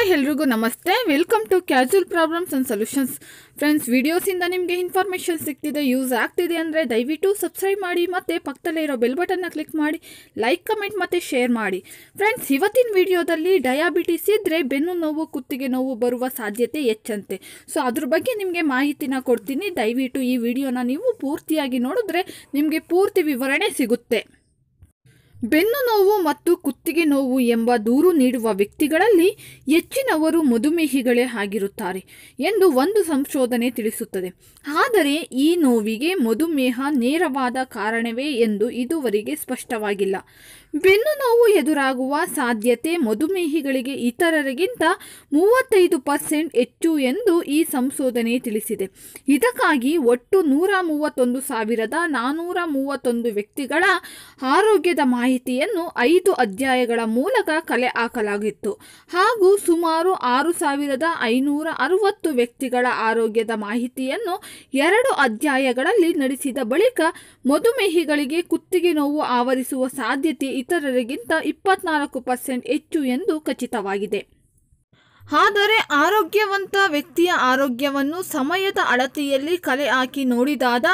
hi ಎಲ್ರಿಗೂ ನಮಸ್ತೆ welcome to casual problems and solutions friends ವೀಡಿಯೋಸಿಂದ ನಿಮಗೆ ಇನ್ಫಾರ್ಮೇಷನ್ ಸಿಗ್ತಿದೆ ಯೂಸ್ ಆಗ್ತಿದೆ ಅಂದರೆ ದಯವಿಟ್ಟು ಸಬ್ಸ್ಕ್ರೈಬ್ ಮಾಡಿ ಮತ್ತು ಪಕ್ಕದಲ್ಲೇ ಇರೋ ಬೆಲ್ ಬಟನ್ನ ಕ್ಲಿಕ್ ಮಾಡಿ ಲೈಕ್ ಕಮೆಂಟ್ ಮತ್ತು ಶೇರ್ ಮಾಡಿ ಫ್ರೆಂಡ್ಸ್ ಇವತ್ತಿನ ವಿಡಿಯೋದಲ್ಲಿ ಡಯಾಬಿಟಿಸ್ ಇದ್ದರೆ ಬೆನ್ನು ನೋವು ಕುತ್ತಿಗೆ ನೋವು ಬರುವ ಸಾಧ್ಯತೆ ಹೆಚ್ಚಂತೆ ಸೊ ಅದ್ರ ಬಗ್ಗೆ ನಿಮಗೆ ಮಾಹಿತಿನ ಕೊಡ್ತೀನಿ ದಯವಿಟ್ಟು ಈ ವಿಡಿಯೋನ ನೀವು ಪೂರ್ತಿಯಾಗಿ ನೋಡಿದ್ರೆ ನಿಮಗೆ ಪೂರ್ತಿ ವಿವರಣೆ ಸಿಗುತ್ತೆ ಬೆನ್ನು ನೋವು ಮತ್ತು ಕುತ್ತಿಗೆ ನೋವು ಎಂಬ ದೂರು ನೀಡುವ ವ್ಯಕ್ತಿಗಳಲ್ಲಿ ಹೆಚ್ಚಿನವರು ಮಧುಮೇಹಿಗಳೇ ಆಗಿರುತ್ತಾರೆ ಎಂದು ಒಂದು ಸಂಶೋಧನೆ ತಿಳಿಸುತ್ತದೆ ಆದರೆ ಈ ನೋವಿಗೆ ಮಧುಮೇಹ ನೇರವಾದ ಕಾರಣವೇ ಎಂದು ಇದುವರೆಗೆ ಸ್ಪಷ್ಟವಾಗಿಲ್ಲ ಬೆನ್ನು ನೋವು ಎದುರಾಗುವ ಸಾಧ್ಯತೆ ಮಧುಮೇಹಿಗಳಿಗೆ ಇತರರಿಗಿಂತ ಮೂವತ್ತೈದು ಪರ್ಸೆಂಟ್ ಹೆಚ್ಚು ಎಂದು ಈ ಸಂಶೋಧನೆ ತಿಳಿಸಿದೆ ಇದಕ್ಕಾಗಿ ಒಟ್ಟು ನೂರ ಮೂವತ್ತೊಂದು ಸಾವಿರದ ನಾನ್ನೂರ ಮೂವತ್ತೊಂದು ವ್ಯಕ್ತಿಗಳ ಆರೋಗ್ಯದ ಮಾಹಿತಿಯನ್ನು ಐದು ಅಧ್ಯಾಯಗಳ ಮೂಲಕ ಕಲೆ ಹಾಕಲಾಗಿತ್ತು ಹಾಗೂ ಸುಮಾರು ಆರು ಸಾವಿರದ ಐನೂರ ಅರವತ್ತು ವ್ಯಕ್ತಿಗಳ ಆರೋಗ್ಯದ ಮಾಹಿತಿಯನ್ನು ಎರಡು ಅಧ್ಯಾಯಗಳಲ್ಲಿ ನಡೆಸಿದ ಬಳಿಕ ಮಧುಮೇಹಿಗಳಿಗೆ ಕುತ್ತಿಗೆ ನೋವು ಆವರಿಸುವ ಸಾಧ್ಯತೆ ಇತರರಿಗಿಂತ ಇಪ್ಪತ್ನಾಲ್ಕು ಪರ್ಸೆಂಟ್ ಹೆಚ್ಚು ಎಂದು ಖಚಿತವಾಗಿದೆ ಆದರೆ ಆರೋಗ್ಯವಂತ ವ್ಯಕ್ತಿಯ ಆರೋಗ್ಯವನ್ನು ಸಮಯದ ಅಳತೆಯಲ್ಲಿ ಕಲೆ ಹಾಕಿ ನೋಡಿದಾಗ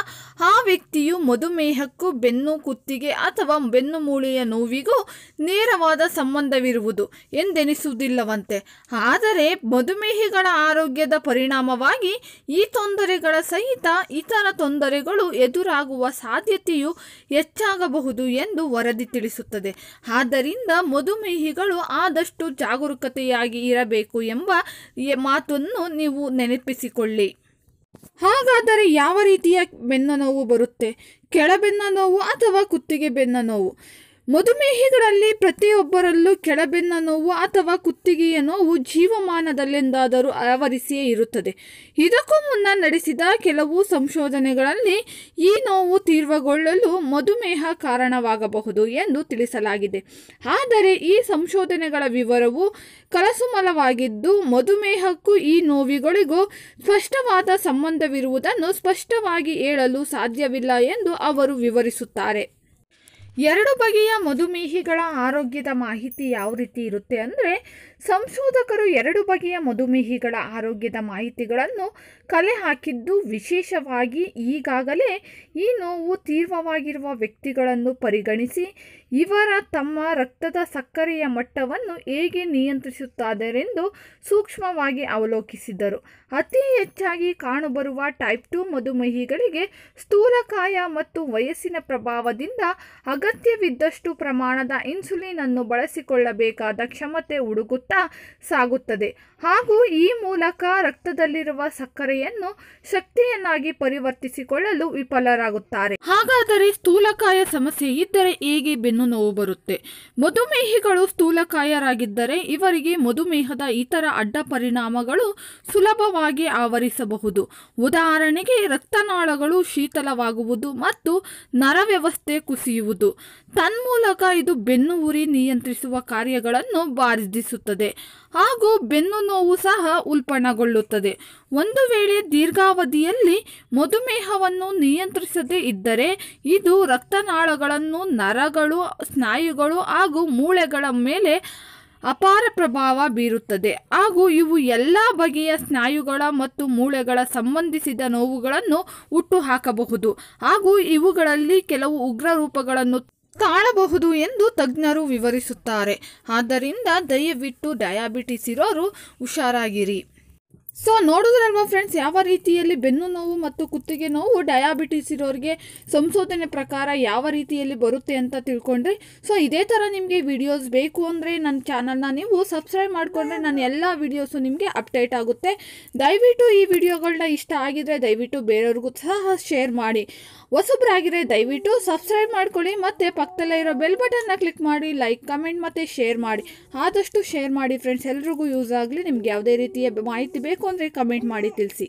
ಆ ವ್ಯಕ್ತಿಯು ಮಧುಮೇಹಕ್ಕೂ ಬೆನ್ನು ಕುತ್ತಿಗೆ ಅಥವಾ ಬೆನ್ನು ಮೂಳೆಯ ನೋವಿಗೂ ನೇರವಾದ ಸಂಬಂಧವಿರುವುದು ಎಂದೆನಿಸುವುದಿಲ್ಲವಂತೆ ಆದರೆ ಮಧುಮೇಹಿಗಳ ಆರೋಗ್ಯದ ಪರಿಣಾಮವಾಗಿ ಈ ತೊಂದರೆಗಳ ಸಹಿತ ಇತರ ತೊಂದರೆಗಳು ಎದುರಾಗುವ ಸಾಧ್ಯತೆಯು ಹೆಚ್ಚಾಗಬಹುದು ಎಂದು ವರದಿ ತಿಳಿಸುತ್ತದೆ ಆದ್ದರಿಂದ ಮಧುಮೇಹಿಗಳು ಆದಷ್ಟು ಜಾಗರೂಕತೆಯಾಗಿ ಇರಬೇಕು ಎಂಬ ಮಾತನ್ನು ನೀವು ನೆನಪಿಸಿಕೊಳ್ಳಿ ಹಾಗಾದರೆ ಯಾವ ರೀತಿಯ ಬೆನ್ನ ನೋವು ಬರುತ್ತೆ ಕೆಳಬೆನ್ನ ನೋವು ಅಥವಾ ಕುತ್ತಿಗೆ ಬೆನ್ನ ನೋವು ಮಧುಮೇಹಿಗಳಲ್ಲಿ ಪ್ರತಿಯೊಬ್ಬರಲ್ಲೂ ಕೆಳಬೆನ್ನ ನೋವು ಅಥವಾ ಕುತ್ತಿಗೆಯ ನೋವು ಜೀವಮಾನದಲ್ಲೆಂದಾದರೂ ಅಳವರಿಸಿಯೇ ಇರುತ್ತದೆ ಇದಕ್ಕೂ ಮುನ್ನ ನಡೆಸಿದ ಕೆಲವು ಸಂಶೋಧನೆಗಳಲ್ಲಿ ಈ ನೋವು ತೀವ್ರಗೊಳ್ಳಲು ಮಧುಮೇಹ ಕಾರಣವಾಗಬಹುದು ಎಂದು ತಿಳಿಸಲಾಗಿದೆ ಆದರೆ ಈ ಸಂಶೋಧನೆಗಳ ವಿವರವು ಕಲಸುಮಲವಾಗಿದ್ದು ಮಧುಮೇಹಕ್ಕೂ ಈ ನೋವಿಗಳಿಗೂ ಸ್ಪಷ್ಟವಾದ ಸಂಬಂಧವಿರುವುದನ್ನು ಸ್ಪಷ್ಟವಾಗಿ ಹೇಳಲು ಸಾಧ್ಯವಿಲ್ಲ ಎಂದು ಅವರು ವಿವರಿಸುತ್ತಾರೆ ಎರಡು ಬಗೆಯ ಮಧುಮೇಹಿಗಳ ಆರೋಗ್ಯದ ಮಾಹಿತಿ ಯಾವ ರೀತಿ ಇರುತ್ತೆ ಅಂದರೆ ಸಂಶೋಧಕರು ಎರಡು ಬಗೆಯ ಮಧುಮೇಹಿಗಳ ಆರೋಗ್ಯದ ಮಾಹಿತಿಗಳನ್ನು ಕಲೆ ಹಾಕಿದ್ದು ವಿಶೇಷವಾಗಿ ಈಗಾಗಲೇ ಈ ನೋವು ತೀವ್ರವಾಗಿರುವ ವ್ಯಕ್ತಿಗಳನ್ನು ಪರಿಗಣಿಸಿ ಇವರ ತಮ್ಮ ರಕ್ತದ ಸಕ್ಕರೆಯ ಮಟ್ಟವನ್ನು ಹೇಗೆ ನಿಯಂತ್ರಿಸುತ್ತಾರೆಂದು ಸೂಕ್ಷ್ಮವಾಗಿ ಅವಲೋಕಿಸಿದರು ಅತಿ ಹೆಚ್ಚಾಗಿ ಕಾಣುಬರುವ ಟೈಪ್ ಟು ಮಧುಮೇಹಿಗಳಿಗೆ ಸ್ಥೂಲಕಾಯ ಮತ್ತು ವಯಸ್ಸಿನ ಪ್ರಭಾವದಿಂದ ಅಗತ್ಯವಿದ್ದಷ್ಟು ಪ್ರಮಾಣದ ಇನ್ಸುಲಿನ್ ಅನ್ನು ಬಳಸಿಕೊಳ್ಳಬೇಕಾದ ಕ್ಷಮತೆ ಹುಡುಗುತ್ತಾರೆ ಸಾಗುತ್ತದೆ ಹಾಗೂ ಈ ಮೂಲಕ ರಕ್ತದಲ್ಲಿರುವ ಸಕ್ಕರೆಯನ್ನು ಶಕ್ತಿಯನ್ನಾಗಿ ಪರಿವರ್ತಿಸಿಕೊಳ್ಳಲು ವಿಫಲರಾಗುತ್ತಾರೆ ಹಾಗಾದರೆ ಸ್ಥೂಲಕಾಯ ಸಮಸ್ಯೆ ಇದ್ದರೆ ಹೇಗೆ ಬೆನ್ನು ನೋವು ಬರುತ್ತೆ ಮಧುಮೇಹಿಗಳು ಸ್ಥೂಲಕಾಯರಾಗಿದ್ದರೆ ಇವರಿಗೆ ಮಧುಮೇಹದ ಇತರ ಅಡ್ಡ ಪರಿಣಾಮಗಳು ಸುಲಭವಾಗಿ ಆವರಿಸಬಹುದು ಉದಾಹರಣೆಗೆ ರಕ್ತನಾಳಗಳು ಶೀತಲವಾಗುವುದು ಮತ್ತು ನರ ವ್ಯವಸ್ಥೆ ಕುಸಿಯುವುದು ತನ್ಮೂಲಕ ಇದು ಬೆನ್ನು ಉರಿ ನಿಯಂತ್ರಿಸುವ ಕಾರ್ಯಗಳನ್ನು ಬಾಧಿಸುತ್ತದೆ ಹಾಗೂ ಬೆನ್ನು ನೋವು ಸಹ ಉಲ್ಪಣಗೊಳ್ಳುತ್ತದೆ ಒಂದು ವೇಳೆ ದೀರ್ಘಾವಧಿಯಲ್ಲಿ ಮಧುಮೇಹವನ್ನು ನಿಯಂತ್ರಿಸದೇ ಇದ್ದರೆ ಇದು ರಕ್ತನಾಳಗಳನ್ನು ನರಗಳು ಸ್ನಾಯುಗಳು ಹಾಗೂ ಮೂಳೆಗಳ ಮೇಲೆ ಅಪಾರ ಪ್ರಭಾವ ಬೀರುತ್ತದೆ ಹಾಗೂ ಇವು ಎಲ್ಲ ಬಗೆಯ ಸ್ನಾಯುಗಳ ಮತ್ತು ಮೂಳೆಗಳ ಸಂಬಂಧಿಸಿದ ನೋವುಗಳನ್ನು ಹುಟ್ಟುಹಾಕಬಹುದು ಹಾಗೂ ಇವುಗಳಲ್ಲಿ ಕೆಲವು ಉಗ್ರ ರೂಪಗಳನ್ನು ಕಾಣಬಹುದು ಎಂದು ತಜ್ಞರು ವಿವರಿಸುತ್ತಾರೆ ಆದ್ದರಿಂದ ದಯವಿಟ್ಟು ಡಯಾಬಿಟಿಸ್ ಇರೋರು ಹುಷಾರಾಗಿರಿ ಸೊ ನೋಡಿದ್ರಲ್ವಾ ಫ್ರೆಂಡ್ಸ್ ಯಾವ ರೀತಿಯಲ್ಲಿ ಬೆನ್ನು ನೋವು ಮತ್ತು ಕುತ್ತಿಗೆ ನೋವು ಡಯಾಬಿಟಿಸ್ ಇರೋರಿಗೆ ಸಂಶೋಧನೆ ಪ್ರಕಾರ ಯಾವ ರೀತಿಯಲ್ಲಿ ಬರುತ್ತೆ ಅಂತ ತಿಳ್ಕೊಂಡ್ರಿ ಸೊ ಇದೇ ಥರ ನಿಮಗೆ ವಿಡಿಯೋಸ್ ಬೇಕು ಅಂದರೆ ನನ್ನ ಚಾನಲ್ನ ನೀವು ಸಬ್ಸ್ಕ್ರೈಬ್ ಮಾಡಿಕೊಂಡ್ರೆ ನನ್ನ ಎಲ್ಲ ವಿಡಿಯೋಸು ನಿಮಗೆ ಅಪ್ಡೇಟ್ ಆಗುತ್ತೆ ದಯವಿಟ್ಟು ಈ ವಿಡಿಯೋಗಳನ್ನ ಇಷ್ಟ ಆಗಿದರೆ ದಯವಿಟ್ಟು ಬೇರೆಯವ್ರಿಗೂ ಸಹ ಶೇರ್ ಮಾಡಿ ಹೊಸಬ್ರಾಗಿದ್ರೆ ದಯವಿಟ್ಟು ಸಬ್ಸ್ಕ್ರೈಬ್ ಮಾಡ್ಕೊಳ್ಳಿ ಮತ್ತು ಪಕ್ಕದಲ್ಲೇ ಇರೋ ಬೆಲ್ ಬಟನ್ನ ಕ್ಲಿಕ್ ಮಾಡಿ ಲೈಕ್ ಕಮೆಂಟ್ ಮತ್ತು ಶೇರ್ ಮಾಡಿ ಆದಷ್ಟು ಶೇರ್ ಮಾಡಿ ಫ್ರೆಂಡ್ಸ್ ಎಲ್ರಿಗೂ ಯೂಸ್ ಆಗಲಿ ನಿಮ್ಗೆ ಯಾವುದೇ ರೀತಿಯ ಮಾಹಿತಿ ಬೇಕು ಅಂದರೆ ಕಮೆಂಟ್ ಮಾಡಿ ತಿಳಿಸಿ